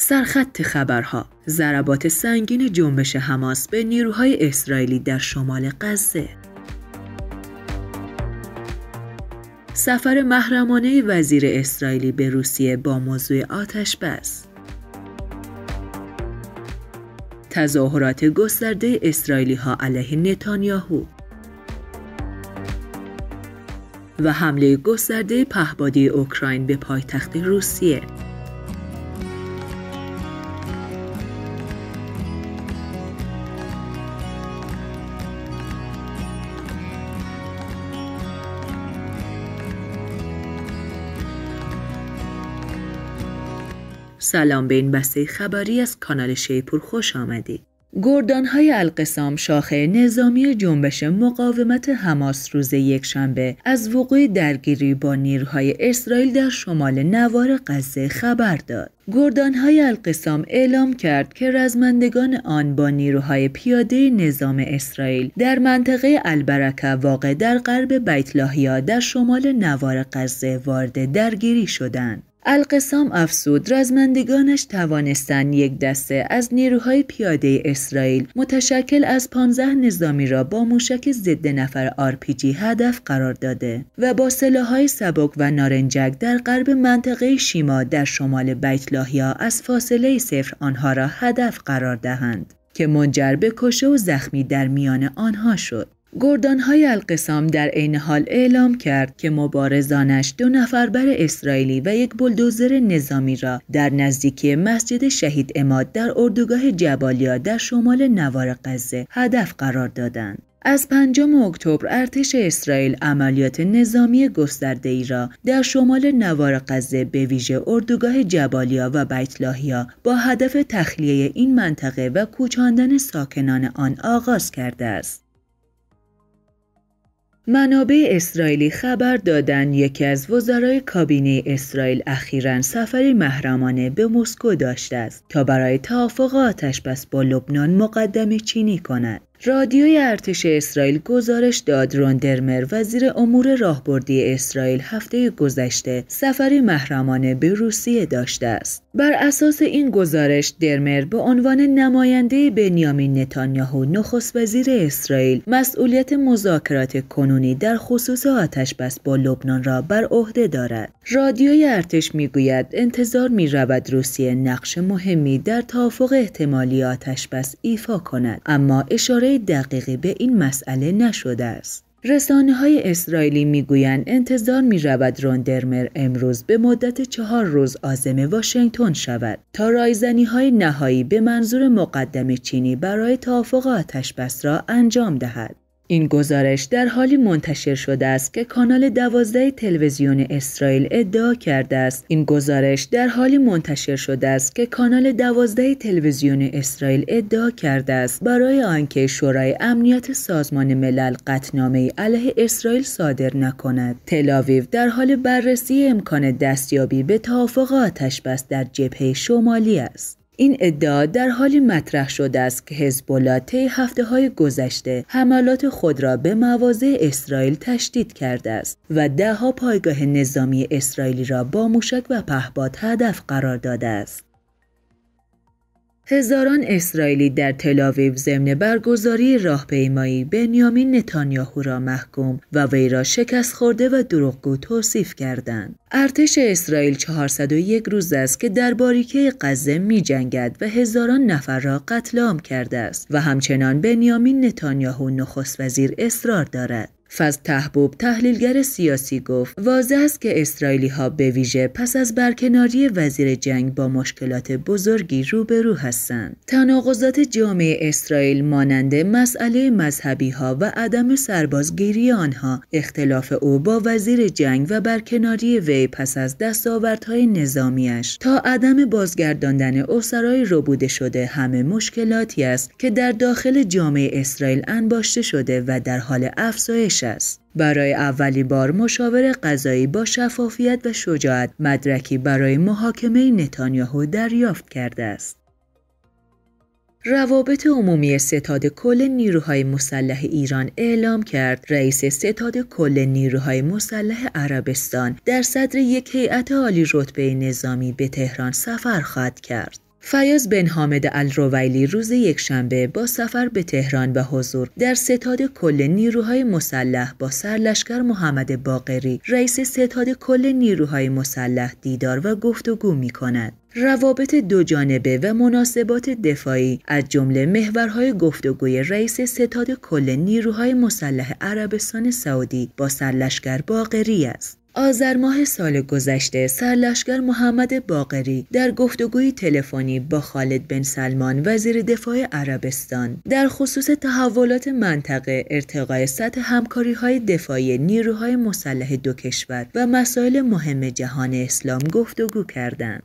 سرخط خبرها ضربات سنگین جنبش حماس به نیروهای اسرائیلی در شمال غزه سفر محرمانه وزیر اسرائیلی به روسیه با موضوع آتش بس تظاهرات گسترده اسرائیلی ها علیه نتانیاهو و حمله گسترده پهبادی اوکراین به پایتخت روسیه سلام به این بسته خبری از کانال شیپور خوش آمدید. گردان های القسام شاخه نظامی جنبش مقاومت حماس روز یکشنبه از وقوع درگیری با نیروهای اسرائیل در شمال نوار غزه خبر داد. گردان های القسام اعلام کرد که رزمندگان آن با نیروهای پیاده نظام اسرائیل در منطقه البرکه واقع در غرب بیت در شمال نوار غزه وارد درگیری شدند. القسام افسود رزمندگانش توانستند یک دسته از نیروهای پیاده اسرائیل متشکل از 15 نظامی را با موشک ضد نفر آرپیجی هدف قرار داده و با سلاحهای سبک و نارنجک در غرب منطقه شیما در شمال بیت از فاصله صفر آنها را هدف قرار دهند که منجر به کشه و زخمی در میان آنها شد های القسام در عین حال اعلام کرد که مبارزانش دو نفر بر اسرائیلی و یک بلدوزر نظامی را در نزدیکی مسجد شهید اماد در اردوگاه جبالیا در شمال نوار غزه هدف قرار دادند. از 5 اکتبر ارتش اسرائیل عملیات نظامی گسترده ای را در شمال نوار غزه به ویژه اردوگاه جبالیا و بیتلاهیا با هدف تخلیه این منطقه و کوچاندن ساکنان آن آغاز کرده است. منابع اسرائیلی خبر دادن یکی از وزرای کابینه اسرائیل اخیرا سفری محرمانه به مسکو داشته است تا برای توافق بس با لبنان مقدمه چینی کند رادیوی ارتش اسرائیل گزارش داد روندرمر وزیر امور راهبردی اسرائیل هفته گذشته سفری محرمانه به روسیه داشته است بر اساس این گزارش درمر به عنوان نماینده بنیامین نتانیاهو نخست وزیر اسرائیل مسئولیت مذاکرات کنونی در خصوص آتش بس با لبنان را بر عهده دارد رادیوی ارتش میگوید انتظار می رود روسیه نقش مهمی در توافق احتمالی آتش بس ایفا کند اما اشاره دقیقی به این مسئله نشده است رسانه های اسرائیلی میگویند انتظار می رود راندرمر امروز به مدت چهار روز آزم واشنگتن شود تا رایزنی های نهایی به منظور مقدم چینی برای توافق آتش را انجام دهد. این گزارش در حالی منتشر شده است که کانال دوازده تلویزیون اسرائیل ادعا کرده است این گزارش در حالی منتشر شده است که کانال دوازده تلویزیون اسرائیل ادعا کرده است برای آنکه شورای امنیت سازمان ملل قطنامه علیه اسرائیل صادر نکند تلاویو در حال بررسی امکان دستیابی به توافق بس در جبهه شمالی است این ادعا در حالی مطرح شده است که حزب الله طی هفته‌های گذشته حملات خود را به مواضع اسرائیل تشدید کرده است و دهها پایگاه نظامی اسرائیلی را با موشک و پهپاد هدف قرار داده است. هزاران اسرائیلی در تلاویو ضمن برگزاری راهپیمایی بنیامین نتانیاهو را محکوم و وی را شکست خورده و دروغگو توصیف کردند. ارتش اسرائیل 401 روز است که در باریکه غزه میجنگد و هزاران نفر را قتل عام کرده است و همچنان بنیامین نتانیاهو نخست وزیر اصرار دارد. فز تحبوب تحلیلگر سیاسی گفت واضح است که اسرائیلی ها به ویژه پس از برکناری وزیر جنگ با مشکلات بزرگی روبرو هستند تناقضات جامعه اسرائیل مانند مسئله مذهبی ها و عدم سربازگیری آنها اختلاف او با وزیر جنگ و برکناری وی پس از دستاوردهای نظامیش تا عدم بازگرداندن اسرای روبوده شده همه مشکلاتی است که در داخل جامعه اسرائیل انباشته شده و در حال افزایش است. برای اولین بار مشاور قضایی با شفافیت و شجاعت مدرکی برای محاکمه نتانیاهو دریافت کرده است. روابط عمومی ستاد کل نیروهای مسلح ایران اعلام کرد رئیس ستاد کل نیروهای مسلح عربستان در صدر یک هیئت عالی رتبه نظامی به تهران سفر خواهد کرد. فیاز بن حامد الرویلی روز یکشنبه با سفر به تهران و حضور در ستاد کل نیروهای مسلح با سرلشکر محمد باقری رئیس ستاد کل نیروهای مسلح دیدار و گفتگو می کند. روابط دو جانبه و مناسبات دفاعی از جمله محورهای گفتگوی رئیس ستاد کل نیروهای مسلح عربستان سعودی با سرلشکر باقری است. آذر ماه سال گذشته سرلشکر محمد باقری در گفتگوی تلفنی با خالد بن سلمان وزیر دفاع عربستان در خصوص تحولات منطقه ارتقای سطح همکاری های دفاعی نیروهای مسلح دو کشور و مسائل مهم جهان اسلام گفتگو کردند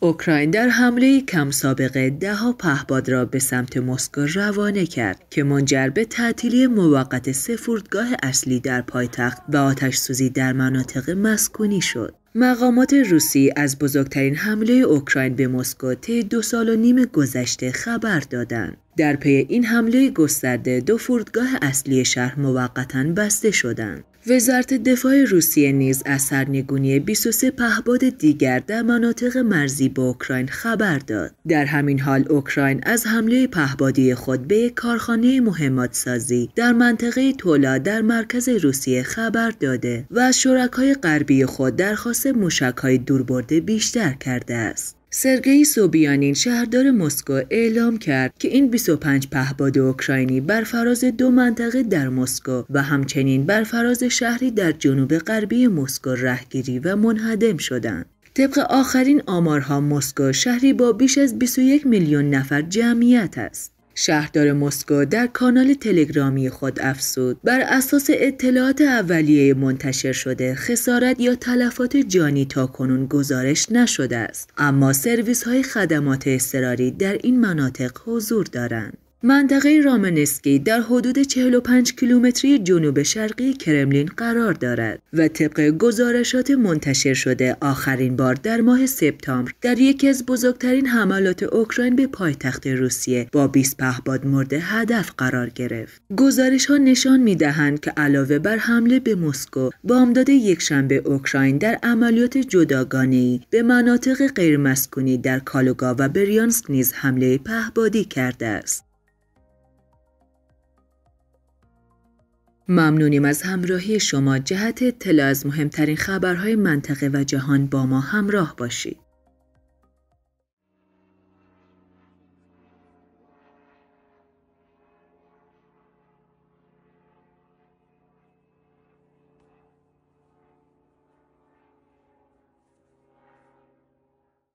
اوکراین در حمله کم سابقه ده پهباد را به سمت مسکو روانه کرد که منجر به تعطیلی موقت فرودگاه اصلی در پایتخت و آتش سوزی در مناطق مسکونی شد. مقامات روسی از بزرگترین حمله اوکراین به مسکو طی دو سال و نیم گذشته خبر دادند. در پی این حمله گسترده دو فرودگاه اصلی شهر موقتا بسته شدند وزارت دفاع روسیه نیز از سرنگونی 23 پهباد دیگر در مناطق مرزی با اوکراین خبر داد. در همین حال اوکراین از حمله پهبادی خود به کارخانه مهمات سازی در منطقه تولا در مرکز روسیه خبر داده و از شرکای غربی خود درخواست موشکهای دوربرده بیشتر کرده است. سرگئی سوبیانین شهردار مسکو اعلام کرد که این 25 پهپاد اوکراینی بر فراز دو منطقه در مسکو و همچنین بر فراز شهری در جنوب غربی مسکو رهگیری و منهدم شدند. طبق آخرین آمارها مسکو شهری با بیش از 21 میلیون نفر جمعیت است. شهردار مسکو در کانال تلگرامی خود افسود بر اساس اطلاعات اولیه منتشر شده خسارت یا تلفات جانی تا کنون گزارش نشده است اما سرویس های خدمات اضطراری در این مناطق حضور دارند منطقه رامنسکی در حدود 45 کیلومتری جنوب شرقی کرملین قرار دارد و طبق گزارشات منتشر شده آخرین بار در ماه سپتامبر در یکی از بزرگترین حملات اوکراین به پایتخت روسیه با 20 پهباد مورد هدف قرار گرفت. گزارش ها نشان می دهند که علاوه بر حمله به مسکو، بامداد یکشنبه اوکراین در عملیات جداگانه به مناطق غیرمسکونی در کالوگا و بریانسک نیز حمله پهبادی کرده است. ممنونیم از همراهی شما جهت اطلاع از مهمترین خبرهای منطقه و جهان با ما همراه باشید.